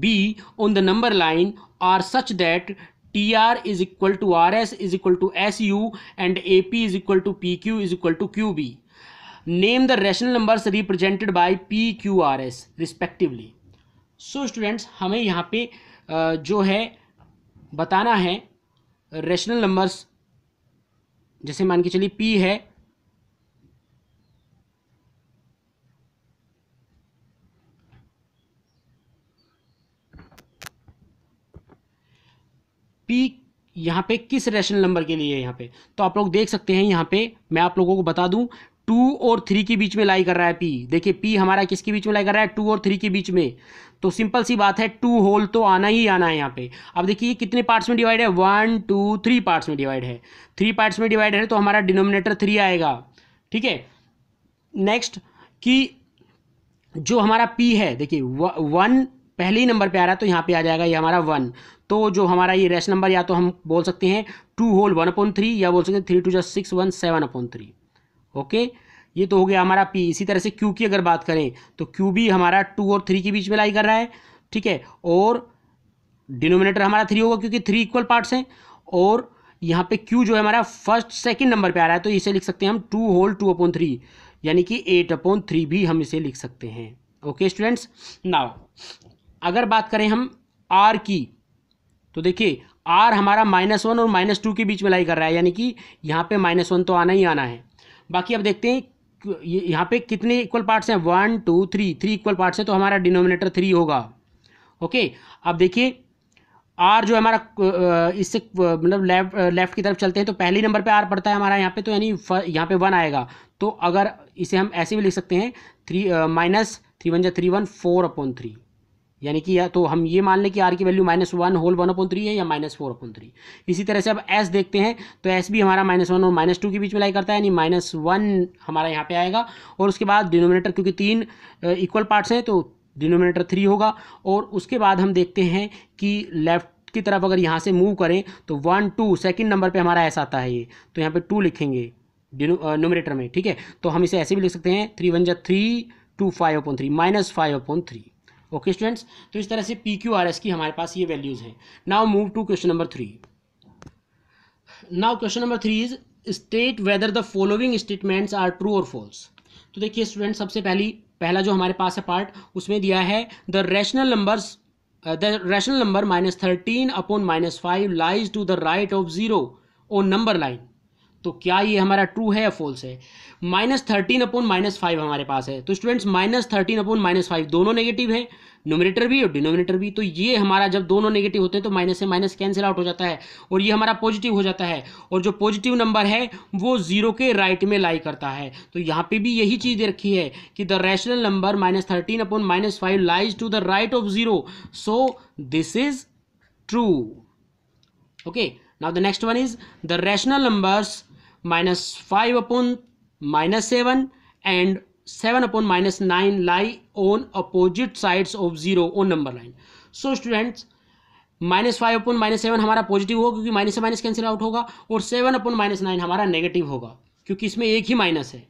B on the number line are such that T R is equal to R S is equal to S U and A P is equal to P Q is equal to Q B name the rational numbers represented by P Q R S respectively so students हमें यहाँ पे जो है बताना है rational numbers जैसे मान के चलिए पी है पी यहाँ पे किस रैशनल नंबर के लिए है यहाँ पे तो आप लोग देख सकते हैं यहाँ पे मैं आप लोगों को बता दूं टू और थ्री के बीच में लाई कर रहा है पी देखिए पी हमारा किसके बीच में लाई कर रहा है टू और थ्री के बीच में तो सिंपल सी बात है टू होल तो आना ही आना है यहाँ पे अब देखिए कितने पार्ट्स में डिवाइड है वन टू थ्री पार्ट्स में डिवाइड है थ्री पार्ट्स में डिवाइड है तो हमारा डिनोमिनेटर थ्री आएगा ठीक है नेक्स्ट कि जो हमारा पी है देखिए वन पहले ही नंबर पे आ रहा है तो यहाँ पे आ जाएगा ये हमारा वन तो जो हमारा ये रेस नंबर या तो हम बोल सकते हैं two whole one upon three या बोल सकते हैं three two just six one seven upon three okay ये तो हो गया हमारा पी इसी तरह से क्यू की अगर बात करें तो क्यू भी हमारा टू और थ्री के बीच में लाई कर रहा है ठीक है और डिनोमिनेटर हमारा थ्री होगा क्योंकि थ्री इक्वल पार्ट्स हैं और यहाँ पे क्यू जो है हमारा फर्स्ट सेकंड नंबर पे आ रहा है तो इसे लिख सकते हैं हम two whole two upon three यानी कि एट अपॉन थ्री भी हम इसे लिख सकते हैं ओके स्टूडेंट्स नाउ अगर बात करें हम आर की तो देखिए आर हमारा माइनस वन और माइनस टू के बीच में लाई कर रहा है यानी कि यहाँ पे माइनस वन तो आना ही आना है बाकी अब देखते हैं यहाँ पे कितने इक्वल पार्ट्स हैं one two three three equal parts हैं तो हमारा डिनोमिनेटर थ्री होगा ओके अब देखिए आर जो हमारा इससे मतलब लेफ्ट लेफ्ट की तरफ चलते हैं तो पहले नंबर पर आर पड़ता है हमारा यहाँ पर तो यानी यहाँ पर वन आएगा तो अगर इसे हम ऐसे भी लिख सकते हैं थ्री माइनस थ्री वन जा three one four upon three यानी कि या तो हम ये मान लें कि आर की value minus one whole one upon three है या माइनस फोर अपन थ्री इसी तरह से अब एस देखते हैं तो एस भी हमारा माइनस वन और माइनस टू के बीच में लाई करता है यानी माइनस वन हमारा यहाँ पे आएगा और उसके बाद डिनोमिनेटर क्योंकि तीन इक्वल पार्ट्स हैं तो डिनोमिनेटर थ्री होगा और उसके बाद हम देखते हैं कि लेफ्ट की तरफ अगर यहाँ से मूव करें तो वन टू सेकेंड नंबर पर हमारा ऐसा आता है ये तो यहाँ पर टू लिखेंगे नोमिनेटर में ठीक है तो हम इसे ऐसे भी लिख सकते हैं थ्री वन जै three two five upon three minus five upon three okay students तो इस तरह से पी क्यू आर एस की हमारे पास ये वैल्यूज़ हैं now move to question number three now question number three is state whether the following statements are true और false तो देखिए स्टूडेंट सबसे पहली पहला जो हमारे पास है पार्ट उसमें दिया है the rational numbers the rational number minus thirteen upon minus five lies to the right of zero on number line तो क्या ये हमारा ट्रू है या फॉल्स है minus thirteen upon minus five हमारे पास है तो students minus thirteen upon minus five दोनों नेगेटिव है नोमिनेटर भी और डिनोमिनेटर भी तो ये हमारा जब दोनों नेगेटिव होते हैं तो माइनस से माइनस कैंसिल आउट हो जाता है और ये हमारा पॉजिटिव हो जाता है और जो पॉजिटिव नंबर है वो जीरो के राइट में लाई करता है तो यहाँ पे भी यही चीज़ दे रखी है कि the rational number minus thirteen upon minus five lies to the right of zero so this is true okay now the next one is the rational numbers minus five upon minus seven and seven upon minus nine lie on opposite sides of zero on number line so students minus five upon minus seven हमारा positive होगा क्योंकि minus से minus cancel out होगा और seven upon minus nine हमारा negative होगा क्योंकि इसमें एक ही माइनस है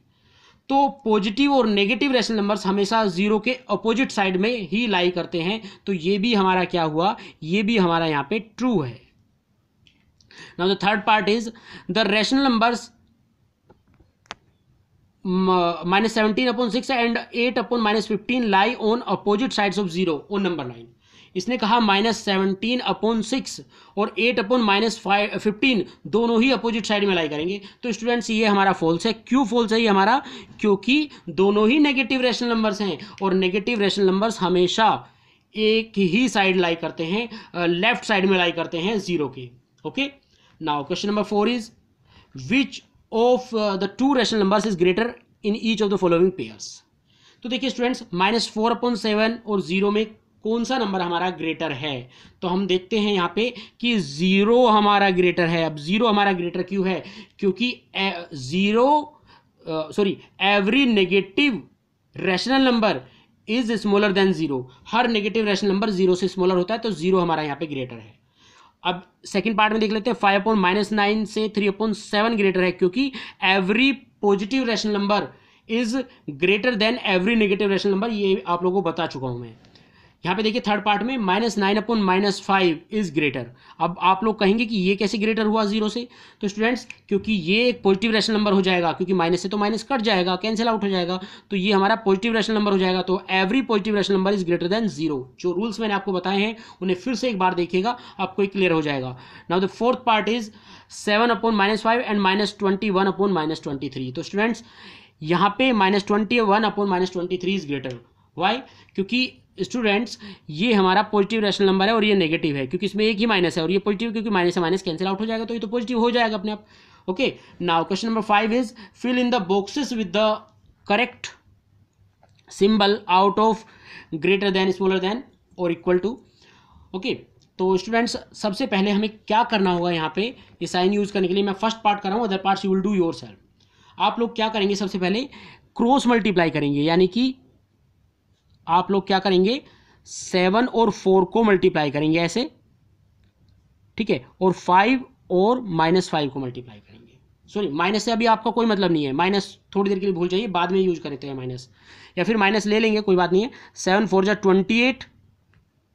तो पॉजिटिव और नेगेटिव रेशनल नंबर्स हमेशा जीरो के अपोजिट साइड में ही लाई करते हैं तो ये भी हमारा क्या हुआ ये भी हमारा यहाँ पे ट्रू है now the third part is the rational numbers minus 17 upon 6 and 8 upon minus 15 lie on opposite sides of 0 on number line इसने कहा माइनस सेवनटीन अपॉन सिक्स और eight upon minus five fifteen दोनों ही opposite side में लाई करेंगे तो students ये हमारा फॉल्स है क्यों फॉल्स है ये हमारा क्योंकि दोनों ही नेगेटिव रेशनल नंबर्स हैं और नेगेटिव रेशनल नंबर्स हमेशा एक ही साइड लाई करते हैं लेफ्ट साइड में लाई करते हैं जीरो के okay okay? now question number 4 is which of uh, the two rational numbers is greater in each of the following pairs तो देखिए students minus four upon seven और ज़ीरो में कौन सा नंबर हमारा ग्रेटर है तो हम देखते हैं यहाँ पे कि ज़ीरो हमारा ग्रेटर है अब ज़ीरो हमारा ग्रेटर क्यों है क्योंकि zero sorry every negative rational number is smaller than zero हर नेगेटिव रैशनल नंबर ज़ीरो से स्मॉलर होता है तो ज़ीरो हमारा यहाँ पे ग्रेटर है अब सेकंड पार्ट में देख लेते हैं फाइव अपॉन माइनस नाइन से थ्री अपॉन सेवन ग्रेटर है क्योंकि every positive rational number is greater than every negative rational number ये आप लोगों को बता चुका हूँ मैं यहाँ पे देखिए थर्ड पार्ट में minus nine upon minus five is greater अब आप लोग कहेंगे कि ये कैसे ग्रेटर हुआ जीरो से तो स्टूडेंट्स क्योंकि ये एक पॉजिटिव रेशनल नंबर हो जाएगा क्योंकि माइनस से तो माइनस कट जाएगा कैंसिल आउट हो जाएगा तो ये हमारा पॉजिटिव रेशनल नंबर हो जाएगा तो every positive rational number is greater than zero जो रूल्स मैंने आपको बताए हैं उन्हें फिर से एक बार देखिएगा आपको क्लियर हो जाएगा now the fourth part is seven upon minus five and minus twenty one upon minus twenty three तो स्टूडेंट्स यहाँ पे minus twenty one upon minus twenty three is greater why क्योंकि स्टूडेंट्स ये हमारा पॉजिटिव रैशनल नंबर है और ये negative है क्योंकि इसमें एक ही माइनस है और ये पॉजिटिव क्योंकि माइनस माइनस कैंसिल आउट हो जाएगा तो ये तो पॉजिटिव हो जाएगा अपने आप okay now question number five is fill in the boxes with the correct symbol out of greater than smaller than और इक्वल टू ओके तो स्टूडेंट्स सबसे पहले हमें क्या करना होगा यहाँ पे ये साइन यूज़ करने के लिए मैं फर्स्ट पार्ट कर रहा हूँ other part you will do yourself आप लोग क्या करेंगे सबसे पहले क्रॉस मल्टीप्लाई करेंगे यानी कि आप लोग क्या करेंगे सेवन और फोर को मल्टीप्लाई करेंगे ऐसे ठीक है और फाइव और माइनस फाइव को मल्टीप्लाई करेंगे सॉरी माइनस से अभी आपका कोई मतलब नहीं है माइनस थोड़ी देर के लिए भूल जाइए बाद में यूज करते हैं माइनस या फिर माइनस ले लेंगे कोई बात नहीं है सेवन फोर जा twenty eight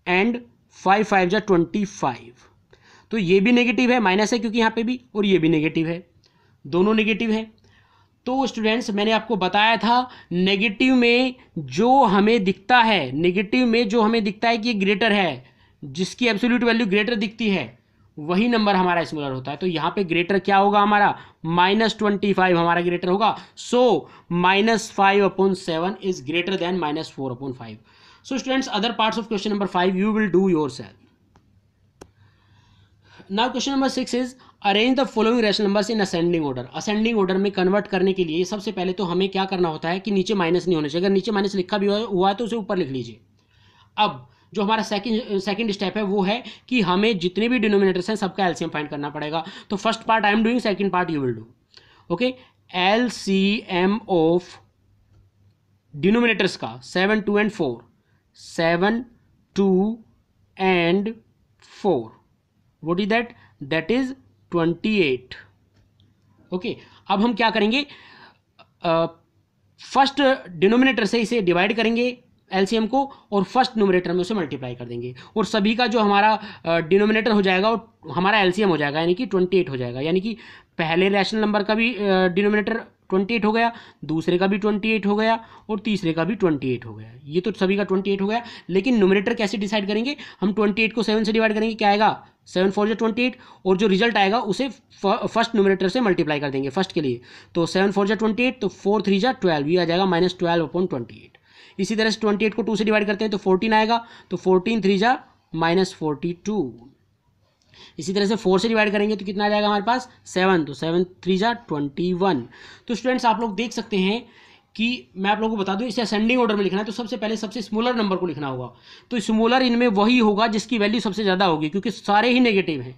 and five five जा ट्वेंटी फाइव तो ये भी नेगेटिव है माइनस है क्योंकि यहाँ पे भी और ये भी नेगेटिव है दोनों नेगेटिव है तो स्टूडेंट्स मैंने आपको बताया था नेगेटिव में जो हमें दिखता है नेगेटिव में जो हमें दिखता है कि ग्रेटर है जिसकी एब्सोल्यूट वैल्यू ग्रेटर दिखती है वही नंबर हमारा स्मॉलर होता है तो यहाँ पे ग्रेटर क्या होगा हमारा माइनस ट्वेंटी फाइव हमारा ग्रेटर होगा so minus five upon seven is greater than minus four upon five so students other parts of question number five you will do yourself now question number six is arrange the following rational numbers in ascending order ascending order में convert करने के लिए सबसे पहले तो हमें क्या करना होता है कि नीचे माइनस नहीं होना चाहिए अगर नीचे माइनस लिखा भी हुआ है तो उसे ऊपर लिख लीजिए अब जो हमारा सेकंड सेकंड स्टेप है वो है कि हमें जितने भी डिनोमिनेटर्स हैं सबका एलसीएम फाइंड करना पड़ेगा तो first part I am doing second part you will do okay L C M of denominators का seven two and four seven two and four what is that that is twenty eight okay अब हम क्या करेंगे first denominator से इसे divide करेंगे LCM को और फर्स्ट नोमिनेटर में उसे मल्टीप्लाई कर देंगे और सभी का जो हमारा डिनोमिनेटर हो जाएगा और हमारा एलसीएम हो जाएगा यानी कि ट्वेंटी एट हो जाएगा यानी कि पहले रैशनल नंबर का भी डिनोमिनेटर ट्वेंटी एट हो गया दूसरे का भी ट्वेंटी एट हो गया और तीसरे का भी ट्वेंटी एट हो गया ये तो सभी का ट्वेंटी एट हो गया लेकिन नोमिनेटर कैसे डिसाइड करेंगे हम ट्वेंटी एट को सेवन से डिवाइड करेंगे क्या आएगा सेवन फोर जो ट्वेंटी एट और जो रिजल्ट आएगा उसे फर्स्ट नोमिनेटर से मल्टीप्लाई कर देंगे फर्स्ट के लिए तो सेवन फोर जो ट्वेंटी एट तो फोर थ्री जो ट्वेल्व ये आ जाएगा minus twelve upon twenty eight इसी तरह से ट्वेंटी एट को टू से डिवाइड करते हैं तो फोर्टीन आएगा तो फोर्टीन थ्री जा माइनस फोर्टी टू इसी तरह से फोर से डिवाइड करेंगे तो कितना आ जाएगा हमारे पास सेवन तो सेवन थ्री जा ट्वेंटी वन तो स्टूडेंट्स आप लोग देख सकते हैं कि मैं आप लोगों को बता दूं इसे असेंडिंग ऑर्डर में लिखना है तो सबसे पहले सबसे स्मॉलर नंबर को लिखना होगा तो स्मॉलर इनमें वही होगा जिसकी वैल्यू सबसे ज़्यादा होगी क्योंकि सारे ही नेगेटिव हैं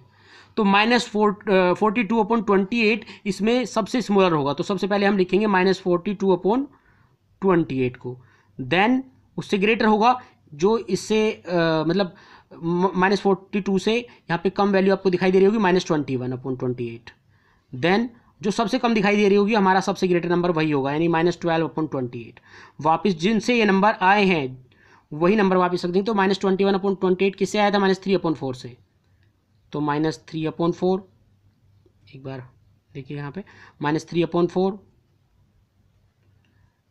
तो minus forty two upon twenty eight इसमें सबसे स्मॉलर होगा तो सबसे पहले हम लिखेंगे minus forty two upon twenty eight को देन उससे ग्रेटर होगा जो इससे uh, मतलब माइनस फोर्टी टू से यहाँ पे कम वैल्यू आपको दिखाई दे रही होगी minus twenty one upon twenty eight then जो सबसे कम दिखाई दे रही होगी हमारा सबसे ग्रेटर नंबर वही होगा यानी minus twelve upon twenty eight वापस जिनसे ये नंबर आए हैं वही नंबर वापस रख देंगे तो minus twenty one upon twenty eight किससे आया था माइनस थ्री अपॉन फोर से तो माइनस थ्री अपॉन फोर एक बार देखिए यहाँ पे minus three upon four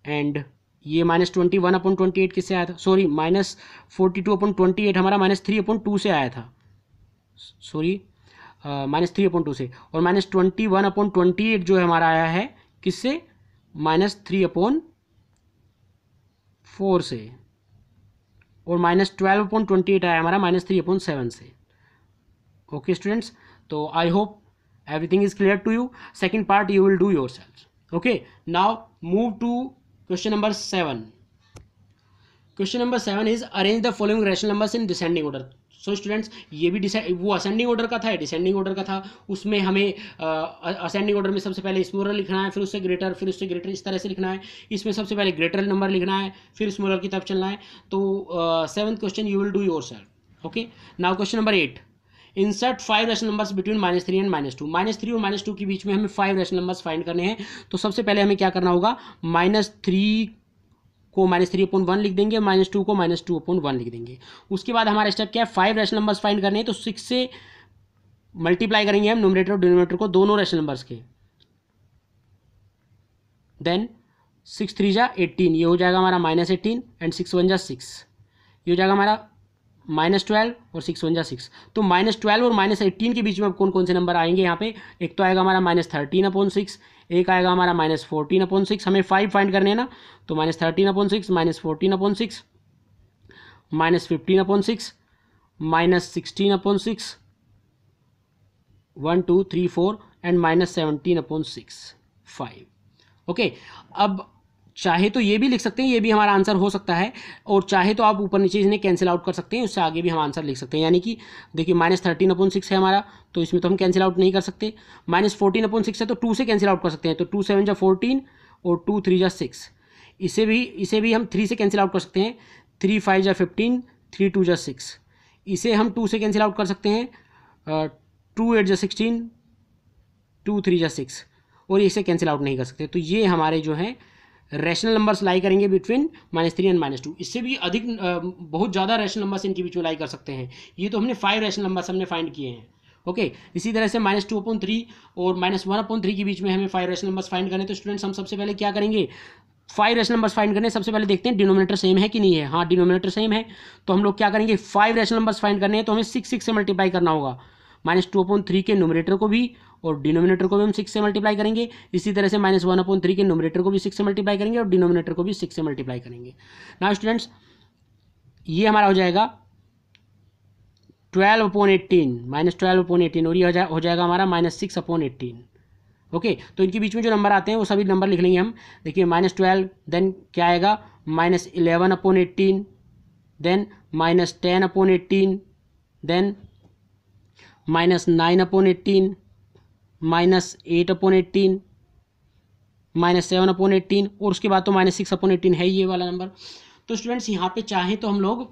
and ये minus twenty one upon twenty eight किससे आया था sorry minus forty two upon twenty eight हमारा माइनस थ्री अपॉन टू से आया था sorry minus three upon two से और minus twenty one upon twenty eight जो है हमारा आया है किससे माइनस थ्री अपॉन फोर से और minus twelve upon twenty eight आया हमारा माइनस थ्री अपॉइंट सेवन से ओके स्टूडेंट्स तो I hope everything is clear to you second part you will do yourself okay now move to question number seven question number seven is arrange the following rational numbers in descending order so students ये भी decide वो ascending order का था descending order का था उसमें हमें ascending order में सबसे पहले स्मॉलर लिखना है फिर उससे ग्रेटर फिर उससे ग्रेटर इस तरह से लिखना है इसमें सबसे पहले ग्रेटर नंबर लिखना है फिर स्मॉलर की तरफ चलना है तो seven question you will do yourself okay now question number eight insert five rational numbers between minus three and minus two minus three और माइनस टू के बीच में हमें फाइव रेशन नंबर्स फाइंड करने हैं तो सबसे पहले हमें क्या करना होगा माइनस थ्री को माइनस थ्री अपॉन वन लिख देंगे माइनस टू को माइनस टू अपॉन वन लिख देंगे उसके बाद हमारा स्टेप क्या है फाइव रेशन नंबर्स फाइंड करने हैं तो सिक्स से मल्टीप्लाई करेंगे हम नोमिनेटर और डिनोमिनेटर को दोनों रेशन नंबर्स के देन सिक्स थ्री जा एट्टीन ये हो जाएगा हमारा minus eighteen and six one जा सिक्स ये हो जाएगा हमारा माइनस ट्वेल्व और सिक्स वन जा सिक्स तो माइनस ट्वेल्व और माइनस एटीन के बीच में कौन कौन से नंबर आएंगे यहाँ पे एक तो आएगा हमारा माइनस थर्टीन अपॉन सिक्स एक आएगा हमारा माइनस फोर्टीन अपॉन सिक्स हमें फाइव फाइंड करने हैं ना तो minus thirteen upon six minus fourteen upon six minus fifteen upon six minus sixteen upon six one two three four and minus seventeen upon six five okay अब चाहे तो ये भी लिख सकते हैं ये भी हमारा आंसर हो सकता है और चाहे तो आप ऊपर नीचे इन्हें कैंसिल आउट कर सकते हैं उससे आगे भी हम आंसर लिख सकते हैं यानी कि देखिए माइनस थर्टीन अपॉन सिक्स है हमारा तो इसमें तो हम कैंसिल आउट नहीं कर सकते माइनस फोर्टीन अपॉन सिक्स है तो टू से कैंसिल आउट कर सकते हैं तो टू सेवन जा फोर्टीन और टू थ्री जा सिक्स इसे भी इसे भी हम थ्री से कैंसिल आउट कर सकते हैं थ्री फाइव जा फिफ्टीन थ्री टू जा सिक्स इसे हम टू से कैंसिल आउट कर सकते हैं टू एट जा सिक्सटीन टू थ्री जा सिक्स और इसे कैंसिल आउट नहीं कर सकते तो ये हमारे जो हैं रैशनल नंबर्स लाई करेंगे between minus three and minus two इससे भी अधिक बहुत ज़्यादा रैशनल नंबर्स इनके बीच में लाई कर सकते हैं ये तो हमने फाइव रैशनल नंबर्स हमने फाइंड किए हैं ओके okay, इसी तरह से माइनस टू अपॉइंट थ्री और माइनस वन अपॉइंट थ्री के बीच में हमें फाइव रेशनल नंबर्स फाइंड करने तो स्टूडेंट्स हम सबसे पहले क्या करेंगे फाइव रेशनल नंबर्स फाइंड करने सबसे पहले देखते हैं डिनोमिनेटर सेम है कि नहीं है हाँ डिनोमिनेटर सेम है तो हम लोग क्या करेंगे फाइव रेशनल नंबर्स फाइंड करने हैं तो हमें सिक्स सिक्स से मल्टीप्लाई करना होगा माइनस टू अपॉइंट थ्री के नोमिनेटर को भी और डिनोमिनेटर को भी हम सिक्स से मल्टीप्लाई करेंगे इसी तरह से माइनस वन अपॉन थ्री के नोमिनेटर को भी सिक्स से मल्टीप्लाई करेंगे और डिनोमिनेटर को भी सिक्स से मल्टीप्लाई करेंगे ना स्टूडेंट्स ये हमारा हो जाएगा twelve upon eighteen minus twelve upon eighteen और ये हो, जा, हो जाएगा हमारा minus six upon eighteen okay तो इनके बीच में जो नंबर आते हैं वो सभी नंबर लिख लेंगे हम देखिए माइनस ट्वेल्व देन क्या आएगा minus eleven upon eighteen then minus ten upon eighteen then minus nine upon eighteen minus eight upon eighteen minus seven upon eighteen और उसके बाद तो माइनस सिक्स अपॉन एट्टीन है ये वाला नंबर तो स्टूडेंट्स यहाँ पे चाहें तो हम लोग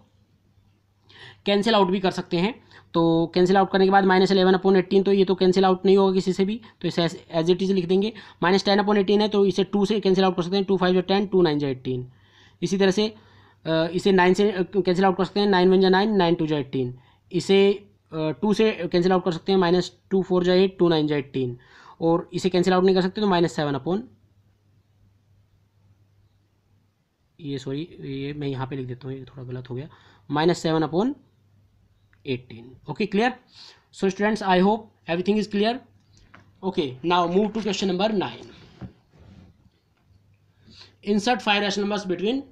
कैंसिल आउट भी कर सकते हैं तो कैंसिल आउट करने के बाद माइनस एलेवन अपॉन एट्टीन तो ये तो कैंसिल आउट नहीं होगा किसी से भी तो इसे एज इट इज लिख देंगे माइनस टेन अपॉन एटीन है तो इसे टू से कैंसिल आउट कर सकते हैं टू फाइव जो टेन टू नाइन जो एट्टीन इसी तरह से इसे नाइन से कैंसिल आउट कर सकते हैं नाइन वन जो नाइन नाइन टू जो एट्टीन इसे टू से कैंसिल आउट कर सकते हैं माइनस टू फोर जाए एट टू नाइन जाए एटीन और इसे कैंसिल आउट नहीं कर सकते तो माइनस सेवन अपॉन ये सॉरी ये मैं यहाँ पे लिख देता हूँ ये थोड़ा गलत हो गया minus seven upon eighteen okay clear so students I hope everything is clear okay now move to question number nine insert five rational numbers between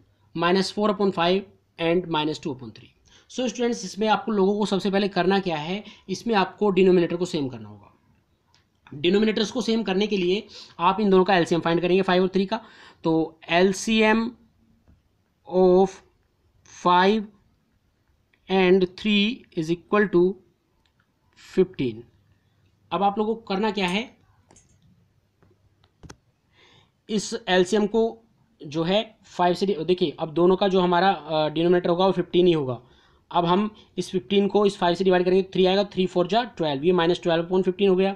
minus four upon five and minus two upon three so so, students इसमें आपको लोगों को सबसे पहले करना क्या है इसमें आपको डिनोमिनेटर को सेम करना होगा डिनोमिनेटर्स को सेम करने के लिए आप इन दोनों का एलसीएम फाइंड करेंगे फाइव और थ्री का तो LCM of five and three is equal to fifteen अब आप लोगों को करना क्या है इस एलसीएम को जो है फाइव से देखिए अब दोनों का जो हमारा डिनोमिनेटर होगा वो फिफ्टीन ही होगा अब हम इस फिफ्टीन को इस फाइव से डिवाइड करेंगे थ्री आएगा थ्री फोर जा ट्वेल्व ये माइनस ट्वेल्व अपॉन फिफ्टीन हो गया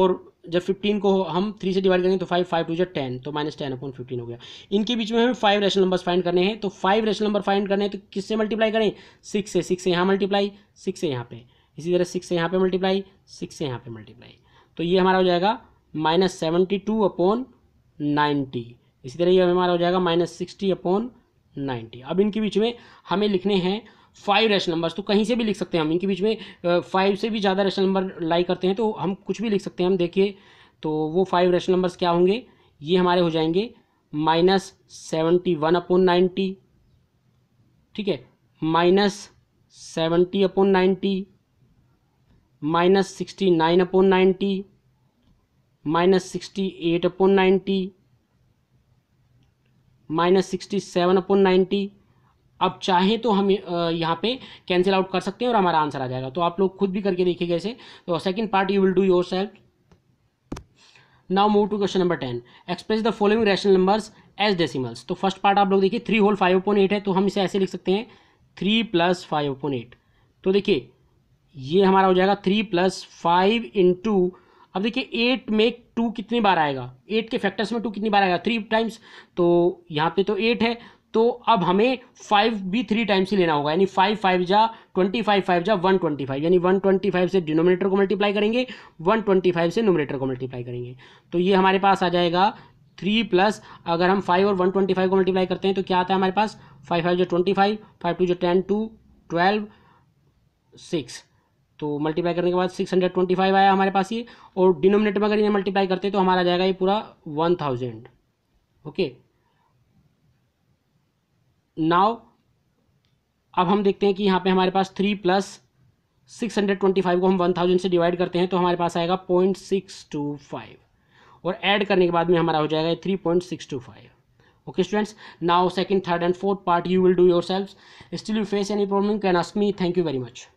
और जब फिफ्टीन को हम थ्री से डिवाइड करेंगे तो फाइव फाइव टू जो टेन तो माइनस टेन अपॉन फिफ्टीन हो गया इनके बीच में हमें फाइव रेशनल नंबर्स फाइंड करने हैं तो फाइव रेशनल नंबर फाइंड करने हैं तो किससे मल्टीप्लाई करें सिक्स से सिक्स से यहाँ मल्टीप्लाई सिक्स से यहाँ पे इसी तरह सिक्स से यहाँ पे मल्टीप्लाई सिक्स से यहाँ पे मल्टीप्लाई तो ये हमारा हो जाएगा minus seventy two upon ninety इसी तरह ये हमारा हो जाएगा माइनस सिक्सटी अपॉन नाइन्टी अब इनके बीच में हमें लिखने हैं फाइव रेशनल नंबर्स तो कहीं से भी लिख सकते हैं हम इनके बीच में फाइव से भी ज़्यादा रेशनल नंबर लाई करते हैं तो हम कुछ भी लिख सकते हैं हम देखिए तो वो फाइव रेशनल नंबर्स क्या होंगे ये हमारे हो जाएंगे minus seventy one upon ninety ठीक है minus seventy upon ninety minus sixty nine upon ninety minus sixty eight upon ninety minus sixty seven upon ninety अब चाहें तो हम यहाँ पे कैंसिल आउट कर सकते हैं और हमारा आंसर आ जाएगा तो आप लोग खुद भी करके देखिएगा इसे तो second part you will do yourself now move to question number ten express the following rational numbers as decimals तो फर्स्ट पार्ट आप लोग देखिए three whole five upon eight है तो हम इसे ऐसे लिख सकते हैं three plus five upon eight तो देखिए ये हमारा हो जाएगा थ्री प्लस फाइव इंटू अब देखिए एट में टू कितनी बार आएगा एट के फैक्टर्स में टू कितनी बार आएगा थ्री टाइम्स तो यहाँ पे तो एट है तो अब हमें फाइव भी थ्री टाइम्स ही लेना होगा यानी फाइव फाइव जा ट्वेंटी फाइव फाइव जा वन ट्वेंटी फाइव यानी वन ट्वेंटी फाइव से डिनोमिनेटर को मल्टीप्लाई करेंगे वन ट्वेंटी फाइव से नोमिनेटर को मल्टीप्लाई करेंगे तो ये हमारे पास आ जाएगा थ्री प्लस अगर हम फाइव और वन ट्वेंटी फाइव को मल्टीप्लाई करते हैं तो क्या आता है हमारे पास फाइव फाइव जो ट्वेंटी फाइव फाइव टू जो टेन टू ट्वेल्व सिक्स तो मल्टीप्लाई करने के बाद सिक्स हंड्रेड ट्वेंटी फाइव आया हमारे पास ये और डिनोमिनेटर में अगर ये मल्टीप्लाई करते हैं तो हमारा आ जाएगा ये पूरा वन थाउजेंड ओके नाव अब हम देखते हैं कि यहाँ पे हमारे पास three plus six hundred twenty five को हम वन थाउजेंड से डिवाइड करते हैं तो हमारे पास आएगा पॉइंट सिक्स टू फाइव और ऐड करने के बाद में हमारा हो जाएगा three point six two five okay students now second third and fourth part you will do your still you face any problem can ask me thank you very much